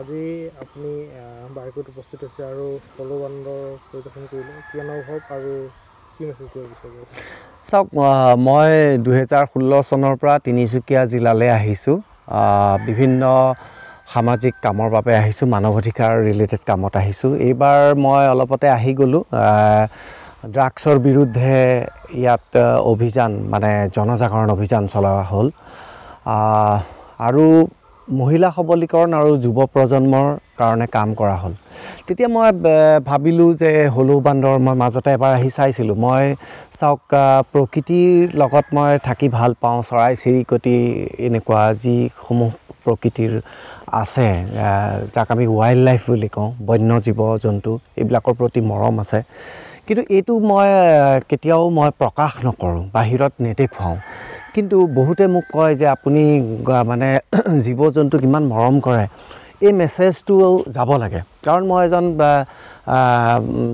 আজি আপুনি বাইকত উপস্থিত হৈছে আৰু পল' বান্দৰ পৰিদৰ্শন কৰিলে কি অনুভৱ আৰু কি মেছেজ দিব বিচাৰিব চাওক মই দুহেজাৰ ষোল্ল চনৰ পৰা তিনিচুকীয়া জিলালৈ আহিছোঁ বিভিন্ন সামাজিক কামৰ বাবে আহিছোঁ মানৱ অধিকাৰ ৰিলেটেড কামত আহিছোঁ এইবাৰ মই অলপতে আহি গ'লোঁ ড্ৰাগছৰ বিৰুদ্ধে ইয়াত অভিযান মানে জনজাগৰণ অভিযান চলোৱা হ'ল আৰু মহিলা সবলীকৰণ আৰু যুৱ প্ৰজন্মৰ কাৰণে কাম কৰা হ'ল তেতিয়া মই ভাবিলোঁ যে হলৌ বান্দৰ মই মাজতে এবাৰ আহি চাইছিলোঁ মই চাওক প্ৰকৃতিৰ লগত মই থাকি ভাল পাওঁ চৰাই চিৰিকটি এনেকুৱা যিসমূহ প্ৰকৃতিৰ আছে যাক আমি ৱাইল্ড লাইফ বুলি কওঁ বন্য জীৱ জন্তু এইবিলাকৰ প্ৰতি মৰম আছে কিন্তু এইটো মই কেতিয়াও মই প্ৰকাশ নকৰোঁ বাহিৰত নেদেখুৱাওঁ কিন্তু বহুতে মোক কয় যে আপুনি মানে জীৱ জন্তুক ইমান মৰম কৰে এই মেছেজটো যাব লাগে কাৰণ মই এজন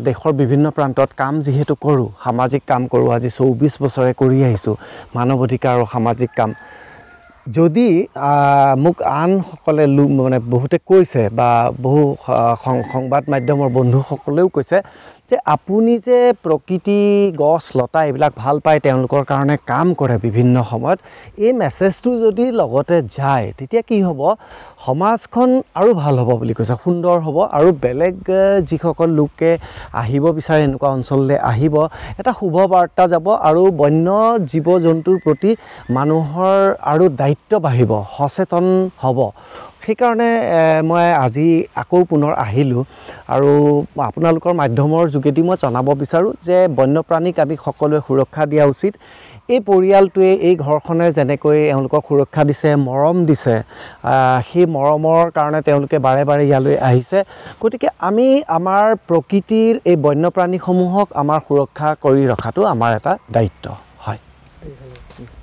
দেশৰ বিভিন্ন প্ৰান্তত কাম যিহেতু কৰোঁ সামাজিক কাম কৰোঁ আজি চৌব্বিছ বছৰে কৰি আহিছোঁ মানৱ অধিকাৰ আৰু সামাজিক কাম যদি মোক আনসকলে লোক মানে বহুতে কৈছে বা বহু সংবাদ মাধ্যমৰ বন্ধুসকলেও কৈছে যে আপুনি যে প্ৰকৃতি গছ লতা এইবিলাক ভাল পায় তেওঁলোকৰ কাৰণে কাম কৰে বিভিন্ন সময়ত এই মেছেজটো যদি লগতে যায় তেতিয়া কি হ'ব সমাজখন আৰু ভাল হ'ব বুলি কৈছে সুন্দৰ হ'ব আৰু বেলেগ যিসকল লোকে আহিব বিচাৰে এনেকুৱা অঞ্চললৈ আহিব এটা শুভ বাৰ্তা যাব আৰু বন্য জীৱ জন্তুৰ প্ৰতি মানুহৰ আৰু দায়িত্ব বাঢ়িব সচেতন হ'ব সেইকাৰণে মই আজি আকৌ পুনৰ আহিলোঁ আৰু আপোনালোকৰ মাধ্যমৰ যোগেদি মই জনাব বিচাৰোঁ যে বন্যপ্ৰাণীক আমি সকলোৱে সুৰক্ষা দিয়া উচিত এই পৰিয়ালটোৱে এই ঘৰখনে যেনেকৈ এওঁলোকক সুৰক্ষা দিছে মৰম দিছে সেই মৰমৰ কাৰণে তেওঁলোকে বাৰে বাৰে ইয়ালৈ আহিছে গতিকে আমি আমাৰ প্ৰকৃতিৰ এই বন্যপ্ৰাণীসমূহক আমাৰ সুৰক্ষা কৰি ৰখাটো আমাৰ এটা দায়িত্ব হয়